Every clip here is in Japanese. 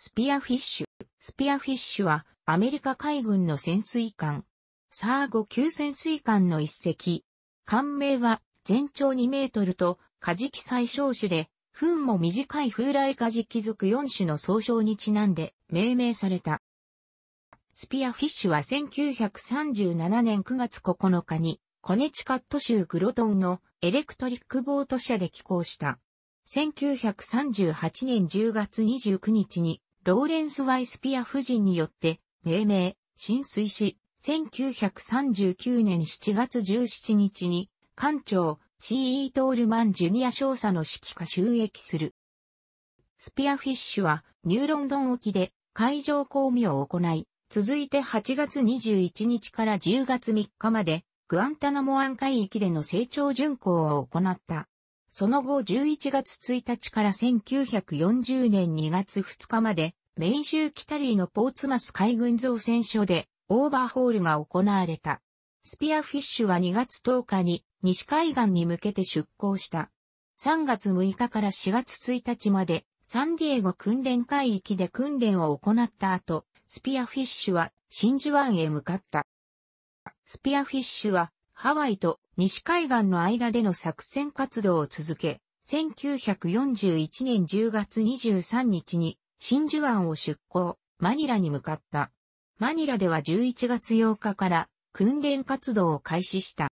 スピアフィッシュ。スピアフィッシュはアメリカ海軍の潜水艦。サーゴ級潜水艦の一隻。艦名は全長2メートルとカジキ最小種で、糞も短い風来カジキ属4種の総称にちなんで命名された。スピアフィッシュは1937年9月9日にコネチカット州グロトンのエレクトリックボート社で寄港した。1938年10月29日にローレンス・ワイスピア夫人によって命名、浸水し、1939年7月17日に、艦長、C.E. トールマン・ジュニア少佐の指揮下収益する。スピアフィッシュは、ニューロンドン沖で海上公務を行い、続いて8月21日から10月3日まで、グアンタナモアン海域での成長巡航を行った。その後11月1日から1940年2月2日まで、メイン州キタリーのポーツマス海軍造船所で、オーバーホールが行われた。スピアフィッシュは2月10日に西海岸に向けて出港した。3月6日から4月1日までサンディエゴ訓練海域で訓練を行った後、スピアフィッシュは真珠湾へ向かった。スピアフィッシュはハワイと西海岸の間での作戦活動を続け、1941年10月23日に真珠湾を出港、マニラに向かった。マニラでは11月8日から訓練活動を開始した。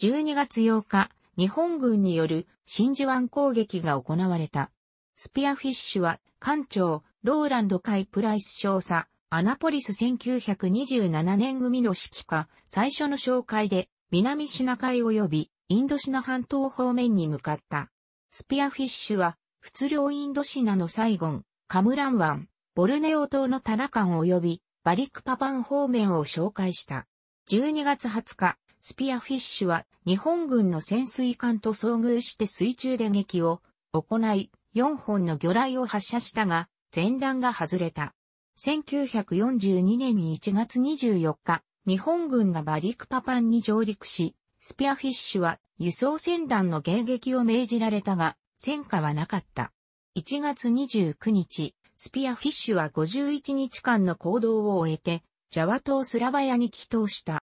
12月8日、日本軍による真珠湾攻撃が行われた。スピアフィッシュは艦長、ローランド・海プライス少佐、アナポリス1927年組の指揮下、最初の紹介で南シナ海及びインドシナ半島方面に向かった。スピアフィッシュは、仏領インドシナのサイゴン、カムラン湾、ボルネオ島のタラカン及びバリクパパン方面を紹介した。12月20日、スピアフィッシュは日本軍の潜水艦と遭遇して水中で撃を行い、4本の魚雷を発射したが、前段が外れた。1942年1月24日、日本軍がバリクパパンに上陸し、スピアフィッシュは輸送船団の迎撃を命じられたが、戦果はなかった。1月29日、スピアフィッシュは51日間の行動を終えて、ジャワ島スラバヤに帰島した。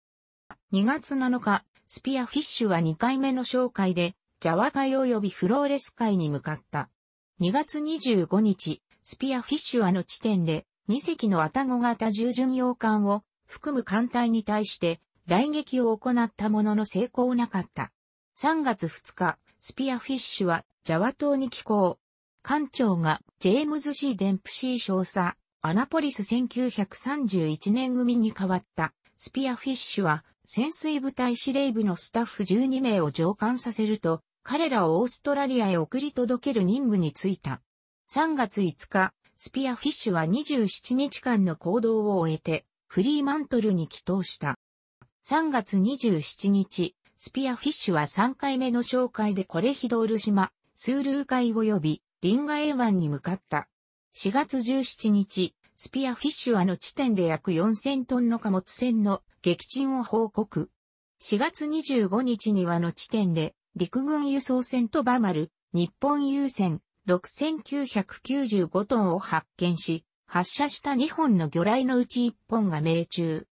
2月7日、スピアフィッシュは2回目の紹介で、ジャワ海及びフローレス海に向かった。2月25日、スピアフィッシュはの地点で、2隻のアタゴ型従巡洋艦を含む艦隊に対して来撃を行ったものの成功なかった。3月2日、スピアフィッシュはジャワ島に寄港。艦長がジェームズ・シー・デンプシー少佐、アナポリス1931年組に変わった。スピアフィッシュは潜水部隊司令部のスタッフ12名を上官させると、彼らをオーストラリアへ送り届ける任務に就いた。3月5日、スピアフィッシュは27日間の行動を終えて、フリーマントルに帰投した。3月27日、スピアフィッシュは3回目の紹介でコレヒドール島、スールー海及びリンガエーンに向かった。4月17日、スピアフィッシュはの地点で約4000トンの貨物船の撃沈を報告。4月25日にはの地点で陸軍輸送船とバマル、日本郵船6995トンを発見し、発射した2本の魚雷のうち1本が命中。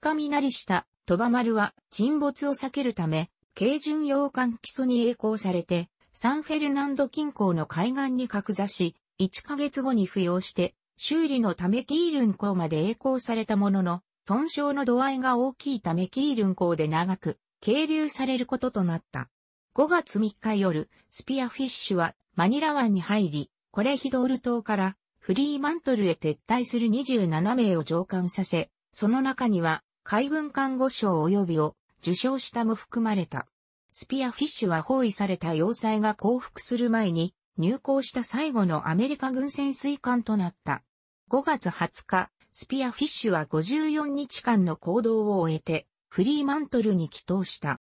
かみなりした鳥羽丸は沈没を避けるため、軽巡洋艦基礎に栄光されて、サンフェルナンド近郊の海岸に格座し、1ヶ月後に付与して、修理のためキールン港まで栄光されたものの、損傷の度合いが大きいためキールン港で長く、軽流されることとなった。5月3日夜、スピアフィッシュはマニラ湾に入り、コレヒドール島からフリーマントルへ撤退する27名を上官させ、その中には海軍看護賞及びを受賞したも含まれた。スピアフィッシュは包囲された要塞が降伏する前に入港した最後のアメリカ軍潜水艦となった。5月20日、スピアフィッシュは54日間の行動を終えて、フリーマントルに帰投した。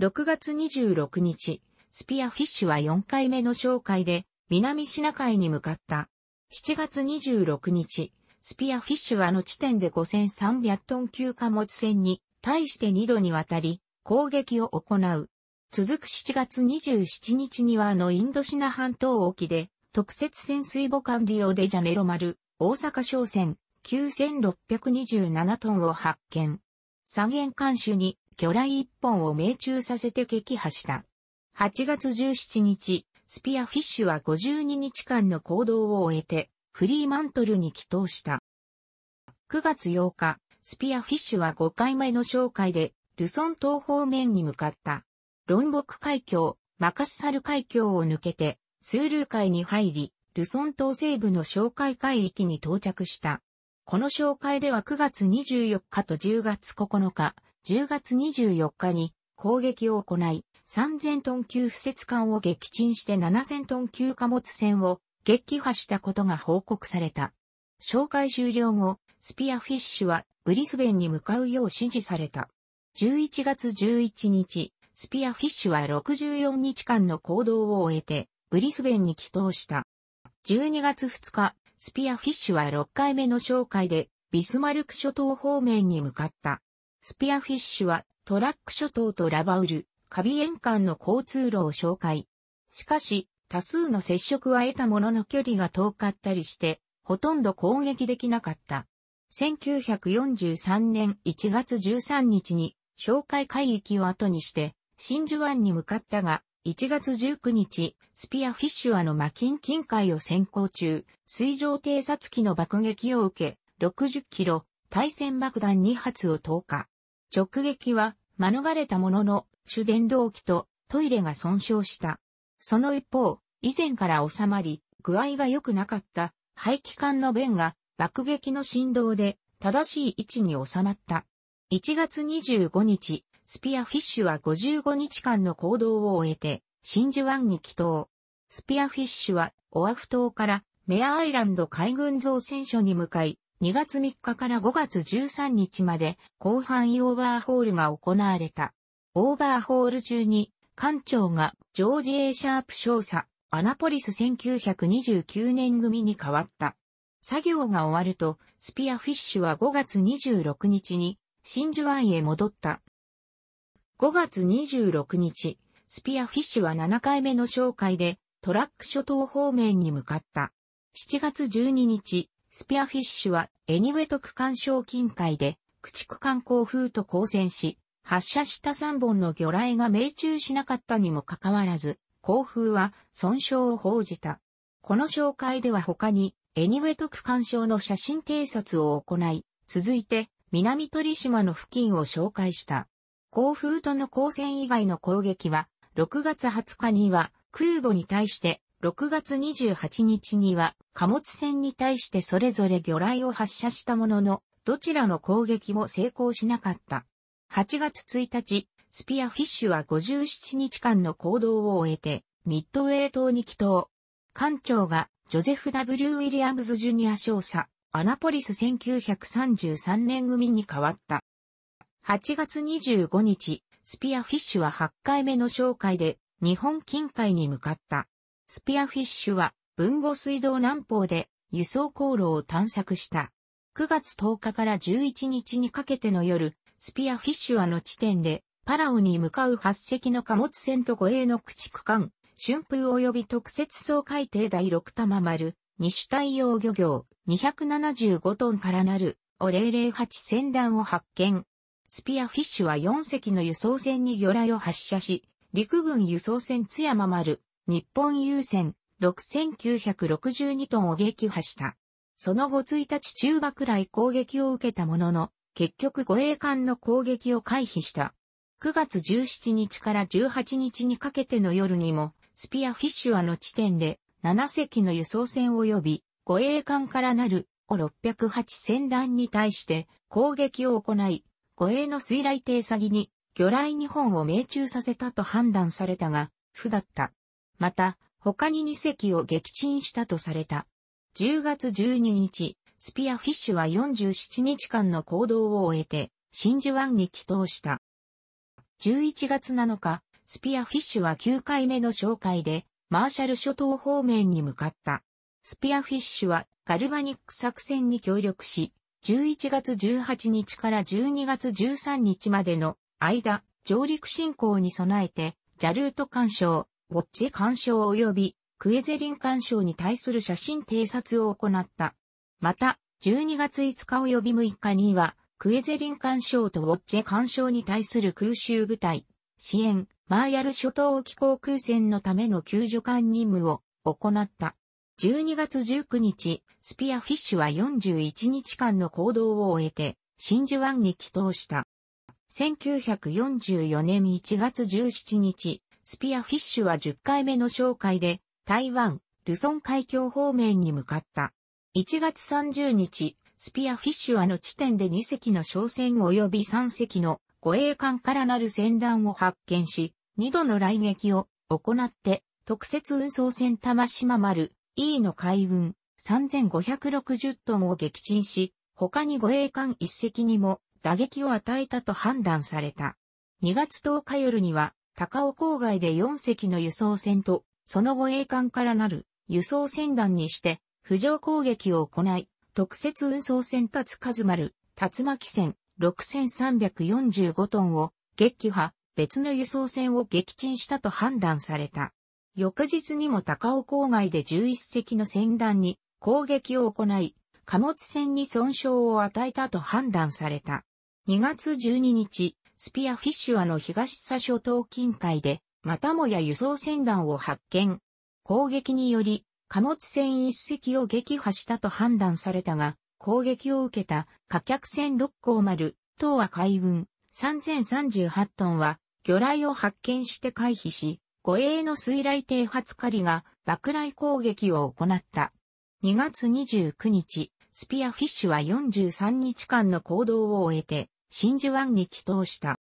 6月26日、スピアフィッシュは4回目の紹介で、南シナ海に向かった。7月26日、スピアフィッシュはの地点で5300トン級貨物船に対して2度にわたり攻撃を行う。続く7月27日にはあのインドシナ半島沖で特設潜水母艦リオデジャネロ丸大阪商船9627トンを発見。左舷艦首に魚雷1本を命中させて撃破した。8月17日、スピアフィッシュは52日間の行動を終えて、フリーマントルに帰投した。9月8日、スピアフィッシュは5回目の紹介で、ルソン島方面に向かった。ロンボク海峡、マカッサル海峡を抜けて、スールー海に入り、ルソン島西部の紹介海域に到着した。この紹介では9月24日と10月9日、10月24日に攻撃を行い、3000トン級不設艦を撃沈して7000トン級貨物船を撃破したことが報告された。紹介終了後、スピアフィッシュはブリスベンに向かうよう指示された。11月11日、スピアフィッシュは64日間の行動を終えて、ブリスベンに帰投した。12月2日、スピアフィッシュは6回目の紹介で、ビスマルク諸島方面に向かった。スピアフィッシュはトラック諸島とラバウル、カビエン間の交通路を紹介。しかし、多数の接触は得たものの距離が遠かったりして、ほとんど攻撃できなかった。1943年1月13日に、紹介海域を後にして、真珠湾に向かったが、1月19日、スピアフィッシュアのマキン近海を先行中、水上偵察機の爆撃を受け、60キロ、対戦爆弾2発を投下。直撃は免れたものの主電動機とトイレが損傷した。その一方、以前から収まり、具合が良くなかった排気管の弁が爆撃の振動で正しい位置に収まった。1月25日、スピアフィッシュは55日間の行動を終えて、真珠湾に帰島。スピアフィッシュはオアフ島からメアアイランド海軍造船所に向かい、2月3日から5月13日まで広範囲オーバーホールが行われた。オーバーホール中に、艦長がジョージ・エイ・シャープ少佐、アナポリス1929年組に変わった。作業が終わると、スピアフィッシュは5月26日に、真珠湾へ戻った。5月26日、スピアフィッシュは7回目の紹介で、トラック諸島方面に向かった。7月12日、スピアフィッシュは、エニウェト区間賞金会で、駆逐艦航風と交戦し、発射した3本の魚雷が命中しなかったにもかかわらず、航風は損傷を報じた。この紹介では他に、エニウェト区間賞の写真偵察を行い、続いて、南鳥島の付近を紹介した。航風との交戦以外の攻撃は、6月20日には、空母に対して6月28日には貨物船に対してそれぞれ魚雷を発射したものの、どちらの攻撃も成功しなかった。8月1日、スピアフィッシュは57日間の行動を終えて、ミッドウェー島に帰島。艦長がジョゼフ・ W・ ウィリアムズ・ジュニア少佐、アナポリス1933年組に変わった。8月25日、スピアフィッシュは8回目の紹介で日本近海に向かった。スピアフィッシュは、文後水道南方で輸送航路を探索した。9月10日から11日にかけての夜、スピアフィッシュはの地点で、パラオに向かう8隻の貨物船と護衛の駆逐艦、春風及び特設総海底第6玉丸、西太陽漁業275トンからなる、お008船団を発見。スピアフィッシュは4隻の輸送船に魚雷を発射し、陸軍輸送船津山丸、日本優先6962トンを撃破した。その後1日中爆雷攻撃を受けたものの、結局護衛艦の攻撃を回避した。9月17日から18日にかけての夜にも、スピアフィッシュアの地点で7隻の輸送船及び護衛艦からなるを608船団に対して攻撃を行い、護衛の水雷艇詐欺に魚雷2本を命中させたと判断されたが、不だった。また、他に2隻を撃沈したとされた。10月12日、スピアフィッシュは47日間の行動を終えて、真珠湾に帰投した。11月7日、スピアフィッシュは9回目の紹介で、マーシャル諸島方面に向かった。スピアフィッシュはガルバニック作戦に協力し、11月18日から12月13日までの間、上陸進行に備えて、ジャルート干渉、ウォッチ干渉及びクエゼリン干渉に対する写真偵察を行った。また、12月5日及び6日には、クエゼリン干渉とウォッチ干渉に対する空襲部隊、支援、マーヤル諸島沖航空船のための救助艦任務を行った。12月19日、スピアフィッシュは41日間の行動を終えて、真珠湾に帰投した。1944年1月17日、スピアフィッシュは10回目の紹介で、台湾、ルソン海峡方面に向かった。1月30日、スピアフィッシュはの地点で2隻の商船及び3隻の護衛艦からなる船団を発見し、2度の来撃を行って、特設運送船玉島丸 E の海運3560トンを撃沈し、他に護衛艦1隻にも打撃を与えたと判断された。2月10日夜には高尾郊外で4隻の輸送船と、その護衛艦からなる輸送船団にして、浮上攻撃を行い、特設運送船つ数丸、竜巻船6345トンを撃破、別の輸送船を撃沈したと判断された。翌日にも高尾郊外で11隻の船団に攻撃を行い、貨物船に損傷を与えたと判断された。2月12日、スピアフィッシュアの東佐諸島近海で、またもや輸送船団を発見。攻撃により、貨物船一隻を撃破したと判断されたが、攻撃を受けた貨客船六甲丸、東亜海運3038トンは、魚雷を発見して回避し、護衛の水雷艇初狩りが爆雷攻撃を行った。2月29日、スピアフィッシュは43日間の行動を終えて、真珠湾に帰投した。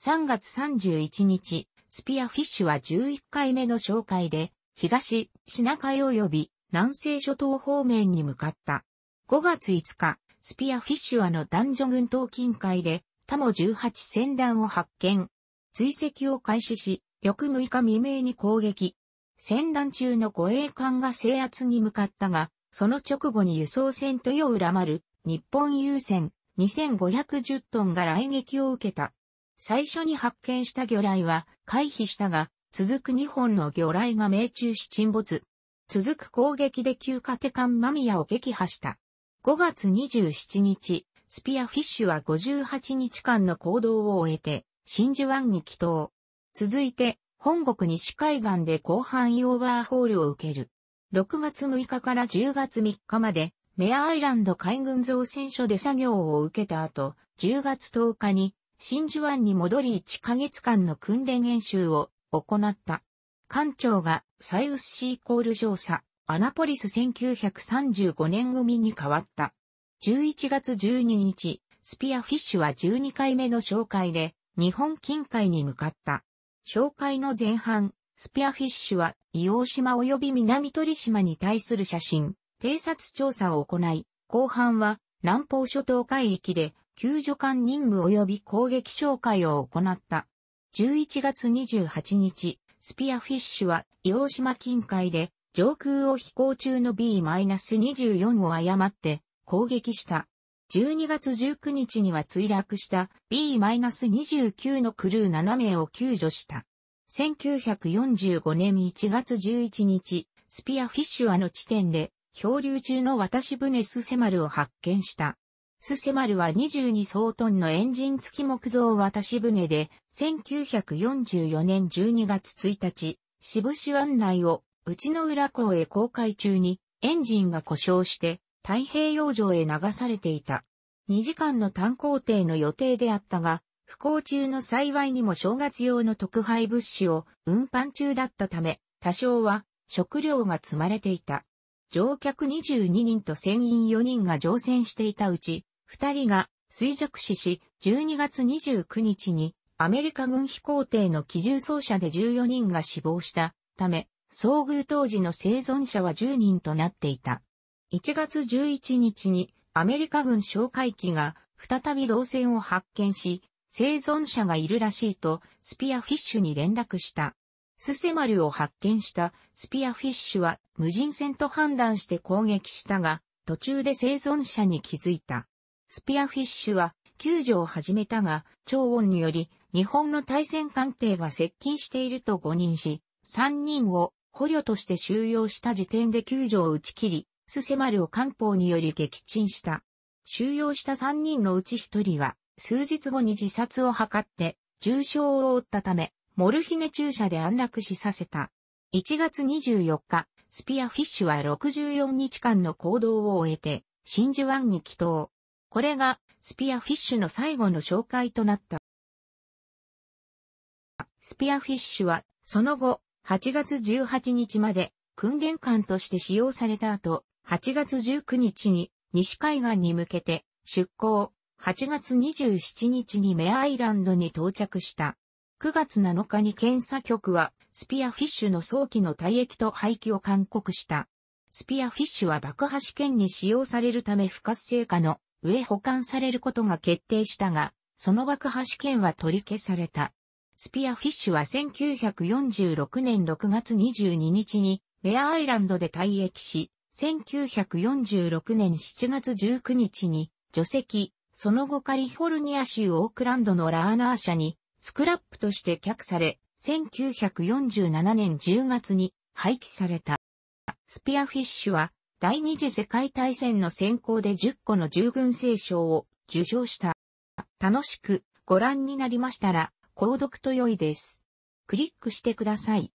3月31日、スピアフィッシュは11回目の紹介で、東、シナ海及び南西諸島方面に向かった。5月5日、スピアフィッシュはの男女群島近海で、タモ18船団を発見。追跡を開始し、翌6日未明に攻撃。船団中の護衛艦が制圧に向かったが、その直後に輸送船と世を恨まる、日本優先、2510トンが来撃を受けた。最初に発見した魚雷は回避したが、続く2本の魚雷が命中し沈没。続く攻撃で旧カテカンマミヤを撃破した。5月27日、スピアフィッシュは58日間の行動を終えて、真珠湾に帰島。続いて、本国西海岸で広範囲オーバーホールを受ける。6月6日から10月3日まで、メアアイランド海軍造船所で作業を受けた後、10月10日に真珠湾に戻り1ヶ月間の訓練演習を行った。艦長がサイウスシーコール少佐、アナポリス1935年組に変わった。11月12日、スピアフィッシュは12回目の紹介で、日本近海に向かった。紹介の前半、スピアフィッシュは、硫黄島及び南鳥島に対する写真、偵察調査を行い、後半は南方諸島海域で救助艦任務及び攻撃紹介を行った。11月28日、スピアフィッシュは硫黄島近海で上空を飛行中の B-24 を誤って攻撃した。12月19日には墜落した B-29 のクルー7名を救助した。1945年1月11日、スピアフィッシュはの地点で漂流中の渡し船スセマルを発見した。スセマルは22総トンのエンジン付き木造渡し船で、1944年12月1日、渋市湾内を内の浦港へ航海中に、エンジンが故障して、太平洋上へ流されていた。2時間の単行程の予定であったが、不幸中の幸いにも正月用の特配物資を運搬中だったため、多少は食料が積まれていた。乗客22人と船員4人が乗船していたうち、2人が衰弱死し、12月29日にアメリカ軍飛行艇の機銃奏者で14人が死亡したため、遭遇当時の生存者は10人となっていた。1月11日にアメリカ軍哨戒機が再び動線を発見し、生存者がいるらしいとスピアフィッシュに連絡した。スセマルを発見したスピアフィッシュは無人船と判断して攻撃したが、途中で生存者に気づいた。スピアフィッシュは救助を始めたが、超音により日本の対戦艦艇が接近していると誤認し、3人を捕虜として収容した時点で救助を打ち切り、スセマルを艦砲により撃沈した。収容した3人のうち1人は、数日後に自殺を図って重傷を負ったため、モルヒネ注射で安楽死させた。1月24日、スピアフィッシュは64日間の行動を終えて、真珠湾に帰島。これが、スピアフィッシュの最後の紹介となった。スピアフィッシュは、その後、8月18日まで、訓練艦として使用された後、8月19日に、西海岸に向けて、出港、8月27日にメアイランドに到着した。9月7日に検査局は、スピアフィッシュの早期の退役と廃棄を勧告した。スピアフィッシュは爆破試験に使用されるため不活性化の上保管されることが決定したが、その爆破試験は取り消された。スピアフィッシュは1946年6月22日にベアアイランドで退役し、1946年7月19日に除籍、その後カリフォルニア州オークランドのラーナー社にスクラップとして却され、1947年10月に廃棄された。スピアフィッシュは第二次世界大戦の選考で10個の従軍聖賞を受賞した。楽しくご覧になりましたら、購読と良いです。クリックしてください。